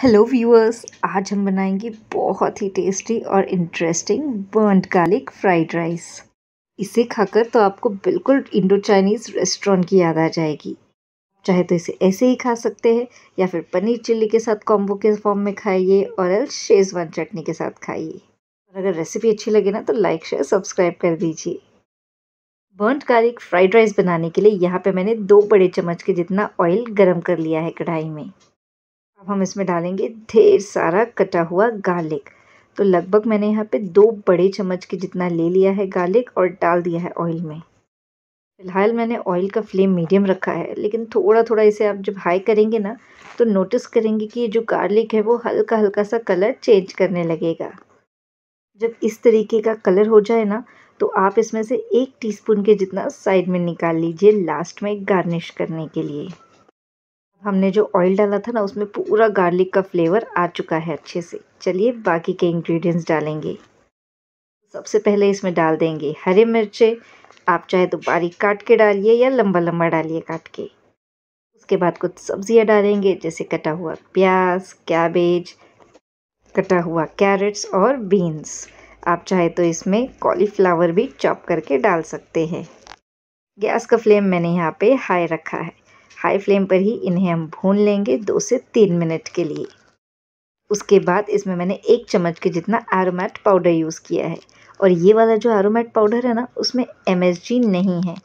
hello viewers आज हम बनाएंगे बहुत ही टेस्टी और interesting burn garlic fried rice इसे खाकर तो आपको बिल्कुल इंडो चाइनीज़ रेस्टोरेंट की याद आ जाएगी चाहे तो इसे ऐसे ही खा सकते हैं या फिर पनीर चिल्ली के साथ कॉम्बो के फॉर्म में खाइए और एल शेजवान चटनी के साथ खाइए और अगर रेसिपी अच्छी लगे ना तो लाइक शेयर सब्सक्राइब कर दीजिए बर्न गार्लिक फ्राइड राइस बनाने के लिए यहाँ पर मैंने दो बड़े चम्मच के जितना ऑयल गर्म कर लिया है कढ़ाई में अब हम इसमें डालेंगे ढेर सारा कटा हुआ गार्लिक तो लगभग मैंने यहाँ पे दो बड़े चम्मच के जितना ले लिया है गार्लिक और डाल दिया है ऑयल में फिलहाल मैंने ऑयल का फ्लेम मीडियम रखा है लेकिन थोड़ा थोड़ा इसे आप जब हाई करेंगे ना तो नोटिस करेंगे कि ये जो गार्लिक है वो हल्का हल्का सा कलर चेंज करने लगेगा जब इस तरीके का कलर हो जाए ना तो आप इसमें से एक टीस्पून के जितना साइड में निकाल लीजिए लास्ट में गार्निश करने के लिए हमने जो ऑयल डाला था ना उसमें पूरा गार्लिक का फ्लेवर आ चुका है अच्छे से चलिए बाकी के इंग्रेडिएंट्स डालेंगे सबसे पहले इसमें डाल देंगे हरे मिर्चे आप चाहे तो बारीक काट के डालिए या लंबा लंबा डालिए काट के उसके बाद कुछ सब्जियां डालेंगे जैसे कटा हुआ प्याज कैबेज कटा हुआ कैरेट्स और बीन्स आप चाहे तो इसमें कॉलीफ्लावर भी चॉप करके डाल सकते हैं गैस का फ्लेम मैंने यहाँ पर हाई रखा है हाई फ्लेम पर ही इन्हें हम भून लेंगे दो से तीन मिनट के लिए उसके बाद इसमें मैंने एक चम्मच के जितना एरोमेट पाउडर यूज़ किया है और ये वाला जो एरोमेट पाउडर है ना उसमें एम नहीं है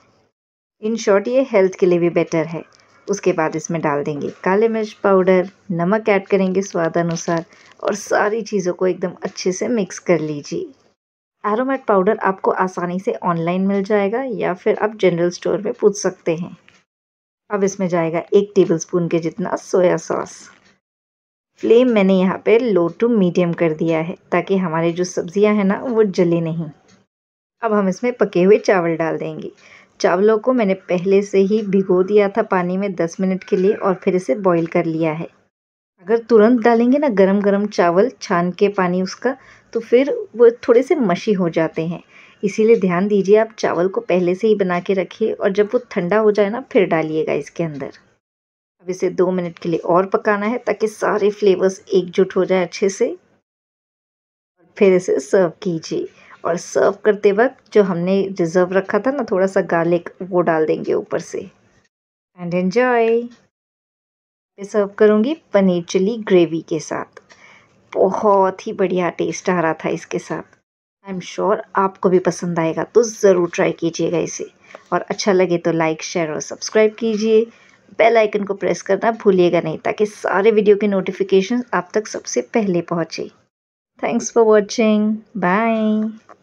इन शॉर्ट ये हेल्थ के लिए भी बेटर है उसके बाद इसमें डाल देंगे काले मिर्च पाउडर नमक ऐड करेंगे स्वाद अनुसार और सारी चीज़ों को एकदम अच्छे से मिक्स कर लीजिए एरोमेट पाउडर आपको आसानी से ऑनलाइन मिल जाएगा या फिर आप जनरल स्टोर में पूछ सकते हैं अब इसमें जाएगा एक स्पून के जितना सोया सॉस फ्लेम मैंने यहाँ पे लो टू मीडियम कर दिया है ताकि हमारे जो सब्जियाँ हैं ना वो जले नहीं अब हम इसमें पके हुए चावल डाल देंगे चावलों को मैंने पहले से ही भिगो दिया था पानी में दस मिनट के लिए और फिर इसे बॉईल कर लिया है अगर तुरंत डालेंगे ना गरम गरम चावल छान के पानी उसका तो फिर वो थोड़े से मशी हो जाते हैं इसीलिए ध्यान दीजिए आप चावल को पहले से ही बना के रखिए और जब वो ठंडा हो जाए ना फिर डालिएगा इसके अंदर अब इसे दो मिनट के लिए और पकाना है ताकि सारे फ्लेवर्स एकजुट हो जाए अच्छे से और फिर इसे सर्व कीजिए और सर्व करते वक्त जो हमने रिजर्व रखा था ना थोड़ा सा गार्लिक वो डाल देंगे ऊपर से एंड एन्जॉय सर्व करूँगी पनीर चिली ग्रेवी के साथ बहुत ही बढ़िया टेस्ट आ रहा था इसके साथ आई एम श्योर आपको भी पसंद आएगा तो ज़रूर ट्राई कीजिएगा इसे और अच्छा लगे तो लाइक शेयर और सब्सक्राइब कीजिए बेल आइकन को प्रेस करना भूलिएगा नहीं ताकि सारे वीडियो के नोटिफिकेशन आप तक सबसे पहले पहुँचे थैंक्स फॉर वॉचिंग बाय